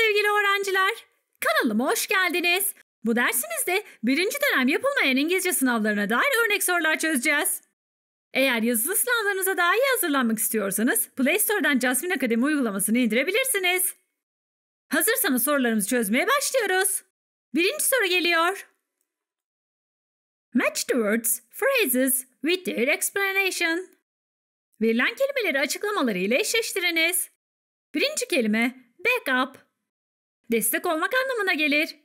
sevgili öğrenciler. Kanalıma hoş geldiniz. Bu dersimizde birinci dönem yapılmayan İngilizce sınavlarına dair örnek sorular çözeceğiz. Eğer yazılı sınavlarınıza daha iyi hazırlanmak istiyorsanız Play Store'dan Jasmine Akademi uygulamasını indirebilirsiniz. Hazırsanız sorularımızı çözmeye başlıyoruz. Birinci soru geliyor. Match the words, phrases with their explanation. Verilen kelimeleri açıklamaları ile eşleştiriniz. Birinci kelime backup destek olmak anlamına gelir.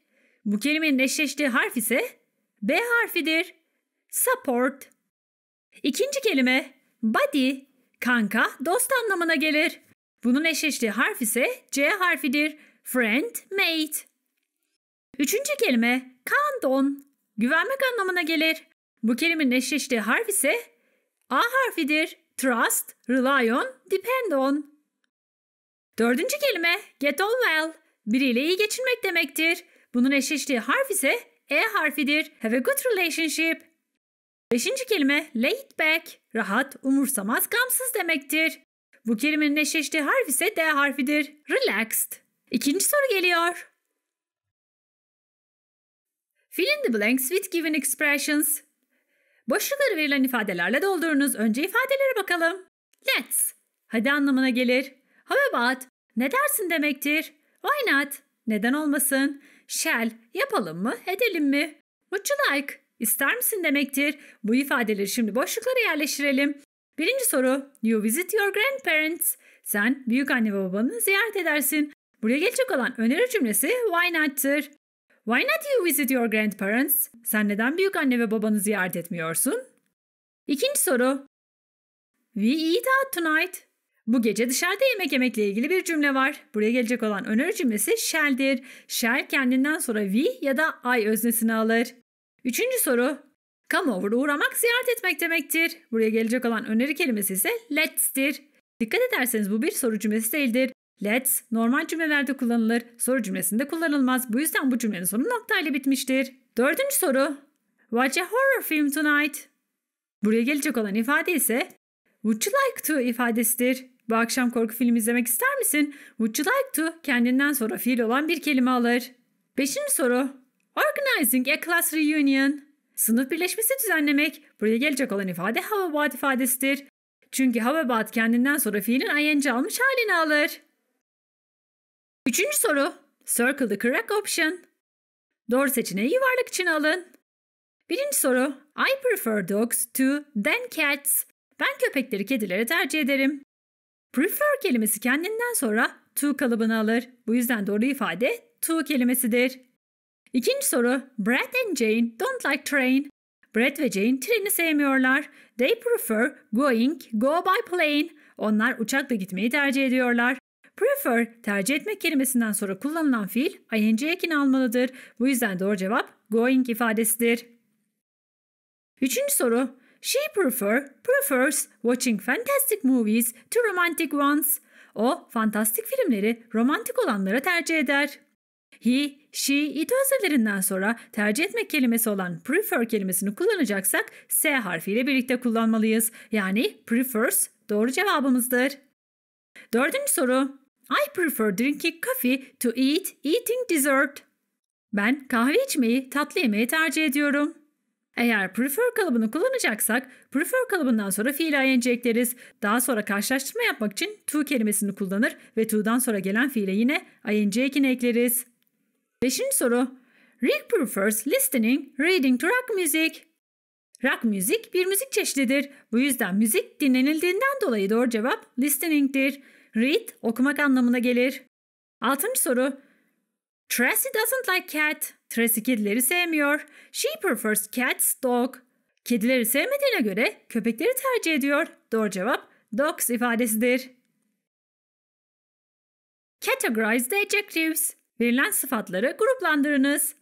Bu kelimenin eşleştiği harf ise B harfidir. Support. İkinci kelime Body, kanka, dost anlamına gelir. Bunun eşleştiği harf ise C harfidir. Friend, mate. Üçüncü kelime kandon, güvenmek anlamına gelir. Bu kelimenin eşleştiği harf ise A harfidir. Trust, rely on, depend on. Dördüncü kelime get on well, Biriyle iyi geçinmek demektir. Bunun eşleştiği harf ise E harfidir. Have a good relationship. Beşinci kelime laid back, rahat, umursamaz, gamsız demektir. Bu kelimenin eşleştiği harf ise D harfidir. Relaxed. İkinci soru geliyor. Fill in the blanks with given expressions. Boşlukları verilen ifadelerle doldurunuz. Önce ifadelere bakalım. Let's. Hadi anlamına gelir. How about? Ne dersin demektir. Why not? Neden olmasın? Shall, yapalım mı, edelim mi? Would you like? İster misin demektir. Bu ifadeleri şimdi boşluklara yerleştirelim. Birinci soru, you visit your grandparents. Sen büyük anne ve babanı ziyaret edersin. Buraya gelecek olan öneri cümlesi why not'tır. Why not you visit your grandparents? Sen neden büyük anne ve babanı ziyaret etmiyorsun? İkinci soru. We eat out tonight. Bu gece dışarıda yemek yemekle ilgili bir cümle var. Buraya gelecek olan öneri cümlesi shall'dir. Shall kendinden sonra we ya da I öznesini alır. Üçüncü soru. Come over uğramak ziyaret etmek demektir. Buraya gelecek olan öneri kelimesi ise let's'tir. Dikkat ederseniz bu bir soru cümlesi değildir. Let's normal cümlelerde kullanılır, soru cümlesinde kullanılmaz. Bu yüzden bu cümlenin sonu noktayla bitmiştir. Dördüncü soru. Watch a horror film tonight. Buraya gelecek olan ifade ise would you like to ifadesidir. Bu akşam korku filmi izlemek ister misin? Would you like to? Kendinden sonra fiil olan bir kelime alır. Beşinci soru. Organizing a class reunion. Sınıf birleşmesi düzenlemek. Buraya gelecek olan ifade how about ifadesidir. Çünkü how about kendinden sonra fiilin ing almış halini alır. Üçüncü soru. Circle the correct option. Doğru seçeneği yuvarlak için alın. Birinci soru. I prefer dogs to than cats. Ben köpekleri kedilere tercih ederim. Prefer kelimesi kendinden sonra to kalıbını alır. Bu yüzden doğru ifade to kelimesidir. İkinci soru. Brad and Jane don't like train. Brad ve Jane treni sevmiyorlar. They prefer going go by plane. Onlar uçakla gitmeyi tercih ediyorlar. Prefer tercih etmek kelimesinden sonra kullanılan fiil ing ekini almalıdır. Bu yüzden doğru cevap going ifadesidir. Üçüncü soru. She prefer, prefers watching fantastic movies to romantic ones. O fantastik filmleri romantik olanlara tercih eder. He, she, it özelerinden sonra tercih etmek kelimesi olan prefer kelimesini kullanacaksak S harfiyle birlikte kullanmalıyız. Yani prefers doğru cevabımızdır. Dördüncü soru. I prefer drinking coffee to eat eating dessert. Ben kahve içmeyi tatlı yemeği tercih ediyorum. Eğer prefer kalıbını kullanacaksak prefer kalıbından sonra fiil ing ekleriz. Daha sonra karşılaştırma yapmak için to kelimesini kullanır ve to'dan sonra gelen fiile yine ing ekini ekleriz. Beşinci soru. Rick prefers listening, reading to rock music. Rock müzik bir müzik çeşididir. Bu yüzden müzik dinlenildiğinden dolayı doğru cevap listening'dir. Read okumak anlamına gelir. Altıncı soru. Tracy doesn't like cat. Tracy kedileri sevmiyor. She prefers cats, dog. Kedileri sevmediğine göre köpekleri tercih ediyor. Doğru cevap dogs ifadesidir. Categorize the adjectives. Verilen sıfatları gruplandırınız.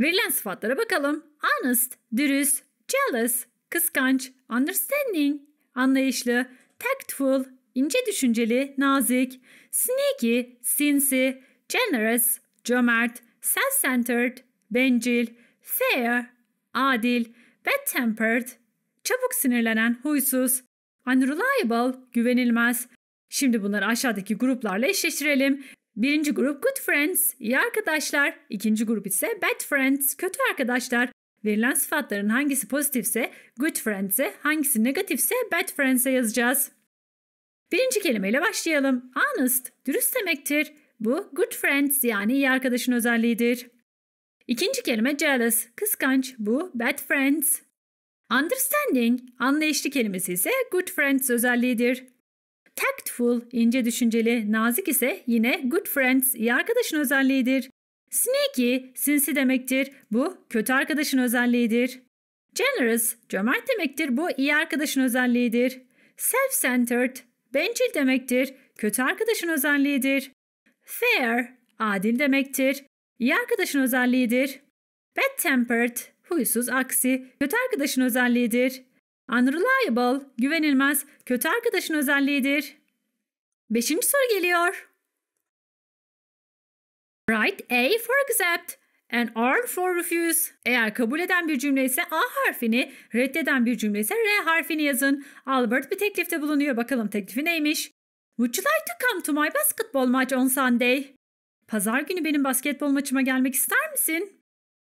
Verilen sıfatlara bakalım. Honest, dürüst, jealous, kıskanç, understanding, anlayışlı, tactful, ince düşünceli, nazik, sneaky, sinsi, generous, cömert, self-centered, bencil, fair, adil, bad-tempered, çabuk sinirlenen, huysuz, unreliable, güvenilmez. Şimdi bunları aşağıdaki gruplarla eşleştirelim. Birinci grup good friends, iyi arkadaşlar. İkinci grup ise bad friends, kötü arkadaşlar. Verilen sıfatların hangisi pozitifse good friends'e, hangisi negatifse bad friends'e yazacağız. Birinci kelimeyle başlayalım. Honest, dürüst demektir. Bu good friends yani iyi arkadaşın özelliğidir. İkinci kelime jealous, kıskanç. Bu bad friends. Understanding, anlayışlı kelimesi ise good friends özelliğidir. Tactful, ince düşünceli, nazik ise yine good friends, iyi arkadaşın özelliğidir. Sneaky, sinsi demektir. Bu kötü arkadaşın özelliğidir. Generous, cömert demektir. Bu iyi arkadaşın özelliğidir. Self-centered, bencil demektir. Kötü arkadaşın özelliğidir. Fair, adil demektir. İyi arkadaşın özelliğidir. Bad-tempered, huysuz aksi, kötü arkadaşın özelliğidir. Unreliable, güvenilmez, kötü arkadaşın özelliğidir. Beşinci soru geliyor. Write A for accept and R for refuse. Eğer kabul eden bir cümle ise A harfini, reddeden bir cümle ise R harfini yazın. Albert bir teklifte bulunuyor. Bakalım teklifi neymiş? Would you like to come to my basketball match on Sunday? Pazar günü benim basketbol maçıma gelmek ister misin?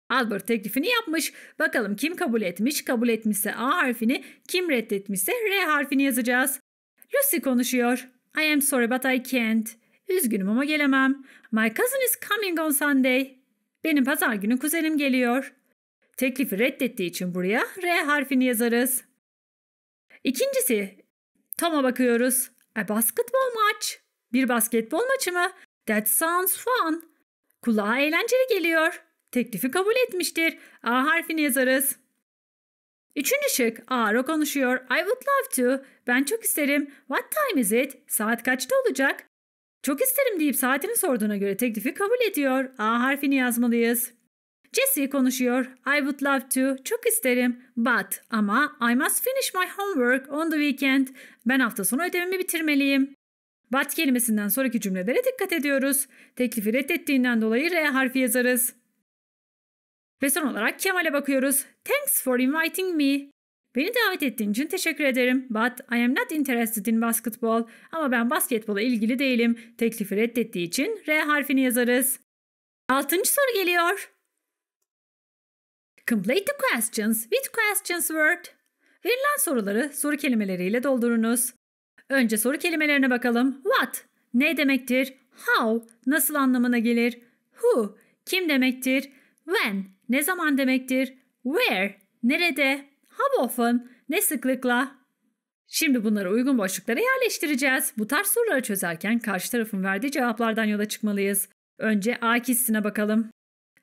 Albert teklifini yapmış. Bakalım kim kabul etmiş, kabul etmişse A harfini, kim reddetmişse R harfini yazacağız. Lucy konuşuyor. I am sorry but I can't. Üzgünüm ama gelemem. My cousin is coming on Sunday. Benim pazar günü kuzenim geliyor. Teklifi reddettiği için buraya R harfini yazarız. İkincisi, Tom'a bakıyoruz. A basketbol maç. Bir basketbol maçı mı? That sounds fun. Kulağa eğlenceli geliyor. Teklifi kabul etmiştir. A harfini yazarız. Üçüncü şık. Aro konuşuyor. I would love to. Ben çok isterim. What time is it? Saat kaçta olacak? Çok isterim deyip saatini sorduğuna göre teklifi kabul ediyor. A harfini yazmalıyız. Jesse konuşuyor. I would love to. Çok isterim. But ama I must finish my homework on the weekend. Ben hafta sonu ödevimi bitirmeliyim. But kelimesinden sonraki cümlelere dikkat ediyoruz. Teklifi reddettiğinden dolayı R harfi yazarız. Ve son olarak Kemal'e bakıyoruz. Thanks for inviting me. Beni davet ettiğin için teşekkür ederim. But I am not interested in basketball. Ama ben basketbola ilgili değilim. Teklifi reddettiği için R harfini yazarız. Altıncı soru geliyor. Complete the questions with questions word. Verilen soruları soru kelimeleriyle doldurunuz. Önce soru kelimelerine bakalım. What? Ne demektir? How? Nasıl anlamına gelir? Who? Kim demektir? When? Ne zaman demektir? Where? Nerede? How often? Ne sıklıkla? Şimdi bunları uygun boşluklara yerleştireceğiz. Bu tarz soruları çözerken karşı tarafın verdiği cevaplardan yola çıkmalıyız. Önce A kişisine bakalım.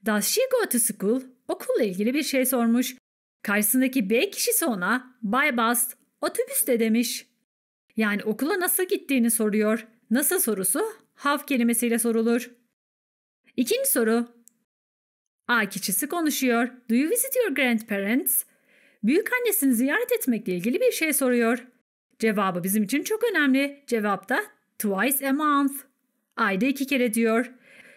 Does she go to school? Okulla ilgili bir şey sormuş. Karşısındaki B kişisi ona by bus otobüste demiş. Yani okula nasıl gittiğini soruyor. Nasıl sorusu have kelimesiyle sorulur. İkinci soru. A kişisi konuşuyor. Do you visit your grandparents? Büyük annesini ziyaret etmekle ilgili bir şey soruyor. Cevabı bizim için çok önemli. Cevap da twice a month. Ayda iki kere diyor.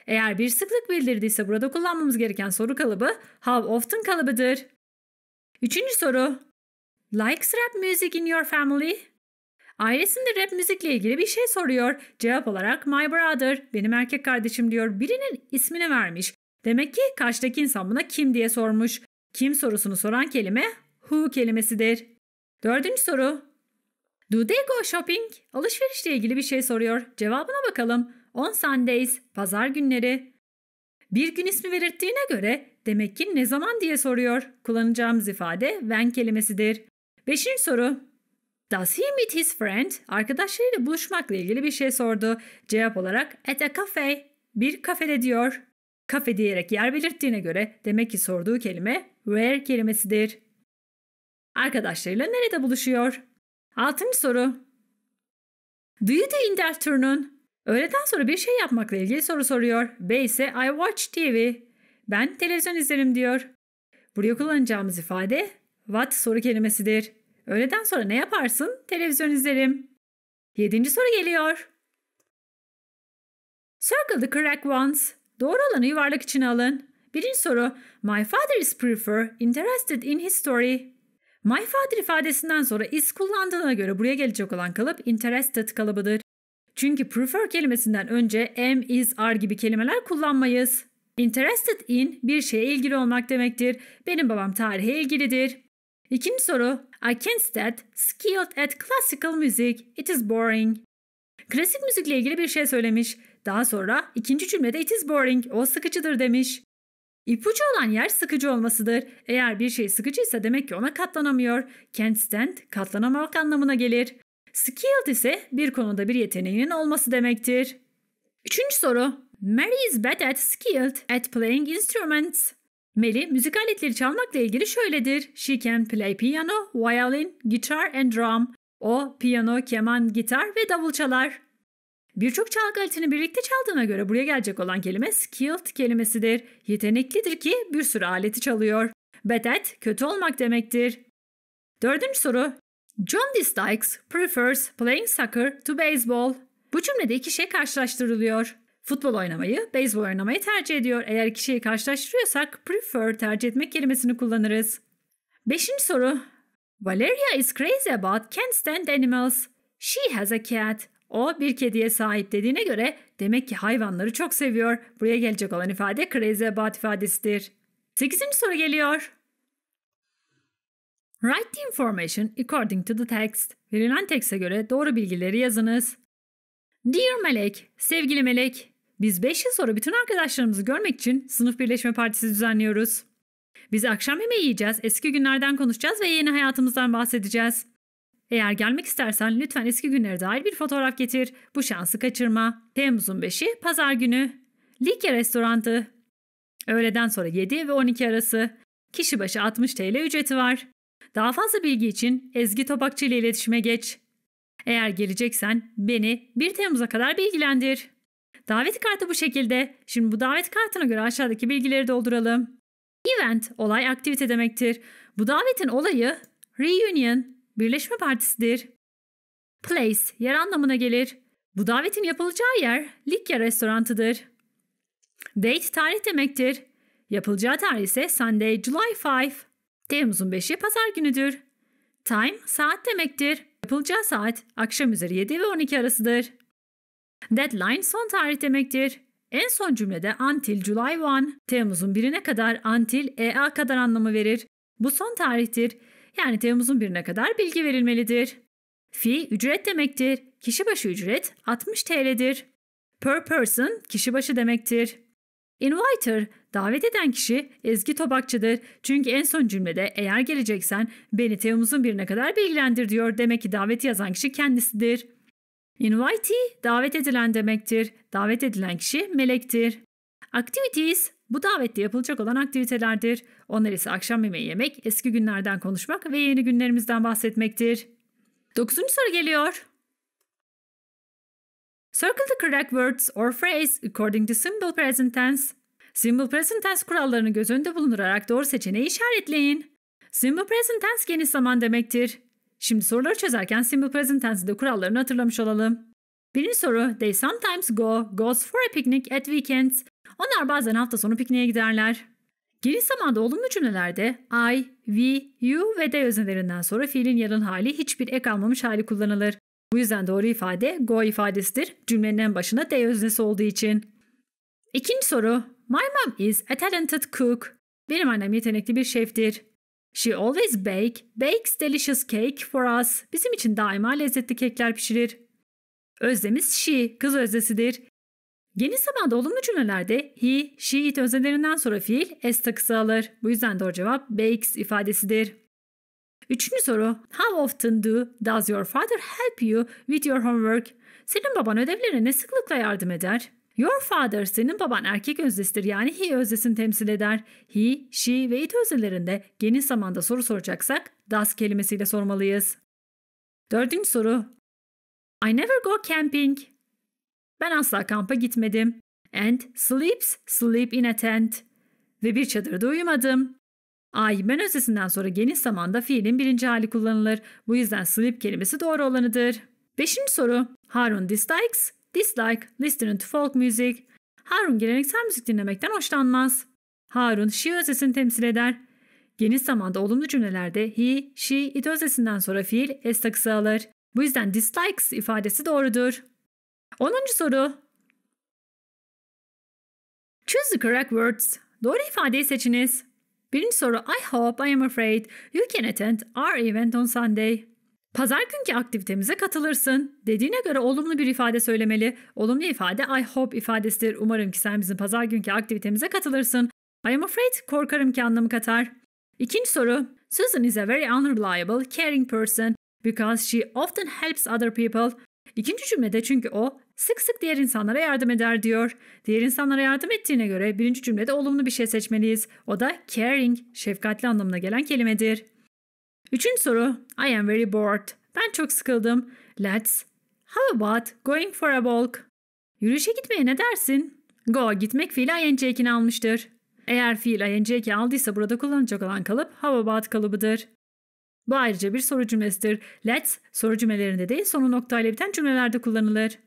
Eğer bir sıklık bildirdiyse burada kullanmamız gereken soru kalıbı how often kalıbıdır. Üçüncü soru. Likes rap music in your family? Ailesinde rap müzikle ilgili bir şey soruyor. Cevap olarak my brother, benim erkek kardeşim diyor. Birinin ismini vermiş. Demek ki karşıdaki insan buna kim diye sormuş. Kim sorusunu soran kelime who kelimesidir. Dördüncü soru. Do they go shopping? Alışverişle ilgili bir şey soruyor. Cevabına bakalım. On Sundays, pazar günleri. Bir gün ismi belirttiğine göre demek ki ne zaman diye soruyor. Kullanacağımız ifade when kelimesidir. Beşinci soru. Does he meet his friend? Arkadaşlarıyla buluşmakla ilgili bir şey sordu. Cevap olarak at a cafe. Bir kafede diyor. Kafe diyerek yer belirttiğine göre demek ki sorduğu kelime where kelimesidir. Arkadaşlarıyla nerede buluşuyor? Altıncı soru. Do you do in the afternoon? Öğleden sonra bir şey yapmakla ilgili soru soruyor. B ise I watch TV. Ben televizyon izlerim diyor. Buraya kullanacağımız ifade what soru kelimesidir. Öğleden sonra ne yaparsın? Televizyon izlerim. Yedinci soru geliyor. Circle the correct ones. Doğru olanı yuvarlak içine alın. Birinci soru. My father is prefer interested in history. My father ifadesinden sonra is kullandığına göre buraya gelecek olan kalıp interested kalıbıdır. Çünkü prefer kelimesinden önce am, is, are gibi kelimeler kullanmayız. Interested in bir şeye ilgili olmak demektir. Benim babam tarihe ilgilidir. İkinci soru. I can't stand skilled at classical music. It is boring. Klasik müzikle ilgili bir şey söylemiş. Daha sonra ikinci cümlede it is boring. O sıkıcıdır demiş. İpucu olan yer sıkıcı olmasıdır. Eğer bir şey sıkıcıysa demek ki ona katlanamıyor. Can't stand katlanamamak anlamına gelir. Skilled ise bir konuda bir yeteneğinin olması demektir. Üçüncü soru. Mary is bad at skilled at playing instruments. Meli müzik aletleri çalmakla ilgili şöyledir. She can play piano, violin, guitar and drum. O piyano, keman, gitar ve davul çalar. Birçok çalgı aletini birlikte çaldığına göre buraya gelecek olan kelime skilled kelimesidir. Yeteneklidir ki bir sürü aleti çalıyor. Bad at kötü olmak demektir. Dördüncü soru. John dislikes prefers playing soccer to baseball. Bu cümlede iki şey karşılaştırılıyor futbol oynamayı, beyzbol oynamayı tercih ediyor. Eğer iki şeyi karşılaştırıyorsak prefer tercih etmek kelimesini kullanırız. Beşinci soru. Valeria is crazy about can't stand animals. She has a cat. O bir kediye sahip dediğine göre demek ki hayvanları çok seviyor. Buraya gelecek olan ifade crazy about ifadesidir. Sekizinci soru geliyor. Write the information according to the text. Verilen tekste göre doğru bilgileri yazınız. Dear Melek, sevgili Melek, biz 5 yıl sonra bütün arkadaşlarımızı görmek için sınıf birleşme partisi düzenliyoruz. Biz akşam yemeği yiyeceğiz, eski günlerden konuşacağız ve yeni hayatımızdan bahsedeceğiz. Eğer gelmek istersen lütfen eski günlere dair bir fotoğraf getir. Bu şansı kaçırma. Temmuz'un 5'i pazar günü. Likya restorantı. Öğleden sonra 7 ve 12 arası. Kişi başı 60 TL ücreti var. Daha fazla bilgi için Ezgi Topakçı ile iletişime geç. Eğer geleceksen beni 1 Temmuz'a kadar bilgilendir. Davet kartı bu şekilde. Şimdi bu davet kartına göre aşağıdaki bilgileri dolduralım. Event, olay aktivite demektir. Bu davetin olayı reunion, birleşme partisidir. Place, yer anlamına gelir. Bu davetin yapılacağı yer Likya restorantıdır. Date tarih demektir. Yapılacağı tarih ise Sunday, July 5. Temmuz'un 5'i pazar günüdür. Time saat demektir. Yapılacağı saat akşam üzeri 7 ve 12 arasıdır. Deadline son tarih demektir. En son cümlede until July 1, Temmuz'un birine kadar until EA kadar anlamı verir. Bu son tarihtir. Yani Temmuz'un birine kadar bilgi verilmelidir. Fee ücret demektir. Kişi başı ücret 60 TL'dir. Per person kişi başı demektir. Inviter davet eden kişi Ezgi Tobakçı'dır. Çünkü en son cümlede eğer geleceksen beni Temmuz'un birine kadar bilgilendir diyor. Demek ki daveti yazan kişi kendisidir. Invitee davet edilen demektir. Davet edilen kişi melektir. Activities bu davette yapılacak olan aktivitelerdir. Onlar ise akşam yemeği yemek, eski günlerden konuşmak ve yeni günlerimizden bahsetmektir. Dokuzuncu soru geliyor. Circle the correct words or phrase according to simple present tense. Simple present tense kurallarını göz önünde bulundurarak doğru seçeneği işaretleyin. Simple present tense geniş zaman demektir. Şimdi soruları çözerken simple present tense'de kurallarını hatırlamış olalım. Birinci soru, they sometimes go, goes for a picnic at weekends. Onlar bazen hafta sonu pikniğe giderler. Geniş zamanda olumlu cümlelerde I, we, you ve they öznelerinden sonra fiilin yarın hali hiçbir ek almamış hali kullanılır. Bu yüzden doğru ifade go ifadesidir. Cümlenin en başına they öznesi olduğu için. İkinci soru. My mom is a talented cook. Benim annem yetenekli bir şeftir. She always bake, bakes delicious cake for us. Bizim için daima lezzetli kekler pişirir. Özlemiz she, kız özdesidir. Geniş zamanda olumlu cümlelerde he, she, it öznelerinden sonra fiil s takısı alır. Bu yüzden doğru cevap bakes ifadesidir. Üçüncü soru. How often do does your father help you with your homework? Senin baban ödevlerine ne sıklıkla yardım eder? Your father senin baban erkek özdesidir yani he özdesini temsil eder. He, she ve it özdelerinde geniş zamanda soru soracaksak does kelimesiyle sormalıyız. Dördüncü soru. I never go camping. Ben asla kampa gitmedim. And sleeps, sleep in a tent. Ve bir çadırda uyumadım. I ben öznesinden sonra geniş zamanda fiilin birinci hali kullanılır. Bu yüzden sleep kelimesi doğru olanıdır. Beşinci soru. Harun dislikes dislike listening to folk music. Harun geleneksel müzik dinlemekten hoşlanmaz. Harun she özesini temsil eder. Geniş zamanda olumlu cümlelerde he, she, it özesinden sonra fiil s takısı alır. Bu yüzden dislikes ifadesi doğrudur. 10. soru. Choose the correct words. Doğru ifadeyi seçiniz. Birinci soru I hope I am afraid you can attend our event on Sunday. Pazar günkü aktivitemize katılırsın. Dediğine göre olumlu bir ifade söylemeli. Olumlu ifade I hope ifadesidir. Umarım ki sen bizim pazar günkü aktivitemize katılırsın. I am afraid korkarım ki anlamı katar. İkinci soru. Susan is a very unreliable, caring person because she often helps other people. İkinci cümlede çünkü o sık sık diğer insanlara yardım eder diyor. Diğer insanlara yardım ettiğine göre birinci cümlede olumlu bir şey seçmeliyiz. O da caring, şefkatli anlamına gelen kelimedir. Üçüncü soru. I am very bored. Ben çok sıkıldım. Let's. How about going for a walk? Yürüyüşe gitmeye ne dersin? Go gitmek fiil ing almıştır. Eğer fiil ing aldıysa burada kullanacak olan kalıp how about kalıbıdır. Bu ayrıca bir soru cümlesidir. Let's soru cümlelerinde değil sonu noktayla biten cümlelerde kullanılır.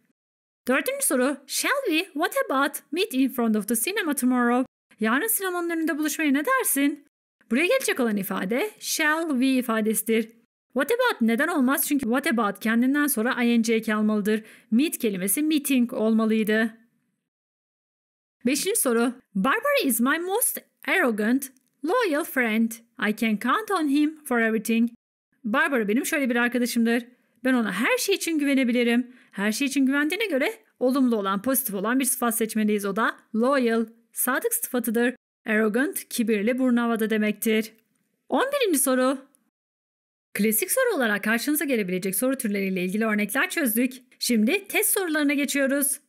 Dördüncü soru. Shall we, what about meet in front of the cinema tomorrow? Yarın sinemanın önünde buluşmaya ne dersin? Buraya gelecek olan ifade shall we ifadesidir. What about neden olmaz çünkü what about kendinden sonra ing kalmalıdır. Meet kelimesi meeting olmalıydı. Beşinci soru. Barbara is my most arrogant, loyal friend. I can count on him for everything. Barbara benim şöyle bir arkadaşımdır. Ben ona her şey için güvenebilirim. Her şey için güvendiğine göre olumlu olan, pozitif olan bir sıfat seçmeliyiz. O da loyal, sadık sıfatıdır. Arrogant, kibirli, burnavada demektir. 11. soru. Klasik soru olarak karşınıza gelebilecek soru türleriyle ilgili örnekler çözdük. Şimdi test sorularına geçiyoruz.